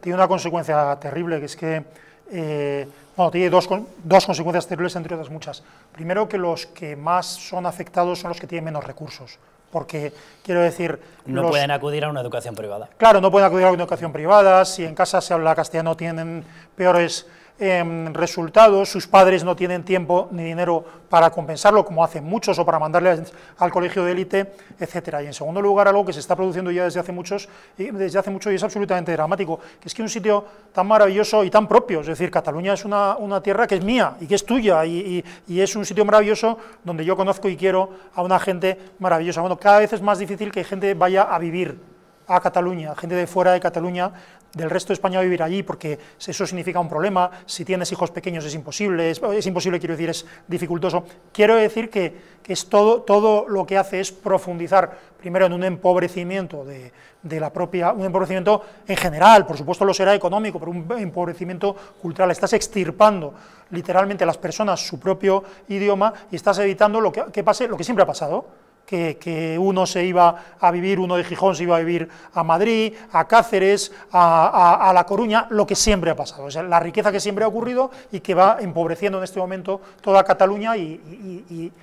tiene una consecuencia terrible, que es que, eh, bueno, tiene dos, dos consecuencias terribles, entre otras muchas. Primero, que los que más son afectados son los que tienen menos recursos, porque quiero decir... No pueden acudir a una educación privada. Claro, no pueden acudir a una educación privada, si en casa se habla castellano tienen peores Em, resultados, sus padres no tienen tiempo ni dinero para compensarlo, como hacen muchos, o para mandarle al colegio de élite, etcétera. Y en segundo lugar, algo que se está produciendo ya desde hace muchos, desde hace mucho y es absolutamente dramático, que es que un sitio tan maravilloso y tan propio, es decir, Cataluña es una, tierra que es mía y que es tuya, y, y, es un sitio maravilloso donde yo conozco y quiero a una gente maravillosa. Bueno, cada vez es más difícil que gente vaya a vivir a Cataluña, gente de fuera de Cataluña, del resto de España a vivir allí porque eso significa un problema, si tienes hijos pequeños es imposible, es, imposible, quiero decir, es dificultoso. Quiero decir que, es todo, todo lo que hace es profundizar primero en un empobrecimiento de, la propia, un empobrecimiento en general, por supuesto lo será económico, pero un empobrecimiento cultural, estás extirpando literalmente a las personas su propio idioma y estás evitando lo que, pase, lo que siempre ha pasado, que, uno se iba a vivir, uno de Gijón se iba a vivir a Madrid, a Cáceres, a, La Coruña, lo que siempre ha pasado, o sea, la riqueza que siempre ha ocurrido y que va empobreciendo en este momento toda Cataluña y, y